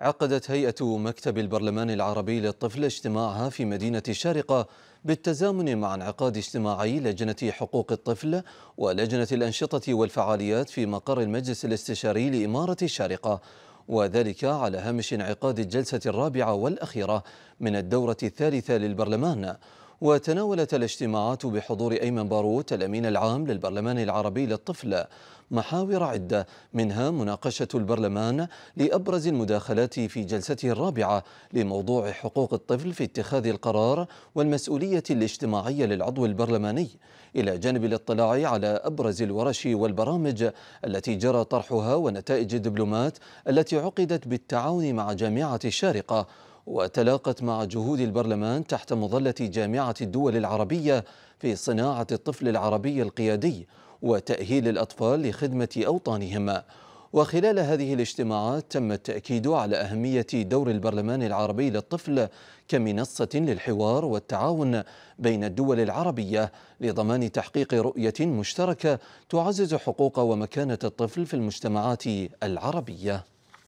عقدت هيئة مكتب البرلمان العربي للطفل اجتماعها في مدينة الشارقة بالتزامن مع انعقاد اجتماعي لجنة حقوق الطفل ولجنة الأنشطة والفعاليات في مقر المجلس الاستشاري لإمارة الشارقة وذلك على هامش انعقاد الجلسة الرابعة والأخيرة من الدورة الثالثة للبرلمان وتناولت الاجتماعات بحضور أيمن باروت الأمين العام للبرلمان العربي للطفل محاور عدة منها مناقشة البرلمان لأبرز المداخلات في جلسته الرابعة لموضوع حقوق الطفل في اتخاذ القرار والمسؤولية الاجتماعية للعضو البرلماني إلى جانب الاطلاع على أبرز الورش والبرامج التي جرى طرحها ونتائج الدبلومات التي عقدت بالتعاون مع جامعة الشارقة وتلاقت مع جهود البرلمان تحت مظلة جامعة الدول العربية في صناعة الطفل العربي القيادي وتأهيل الأطفال لخدمة أوطانهم وخلال هذه الاجتماعات تم التأكيد على أهمية دور البرلمان العربي للطفل كمنصة للحوار والتعاون بين الدول العربية لضمان تحقيق رؤية مشتركة تعزز حقوق ومكانة الطفل في المجتمعات العربية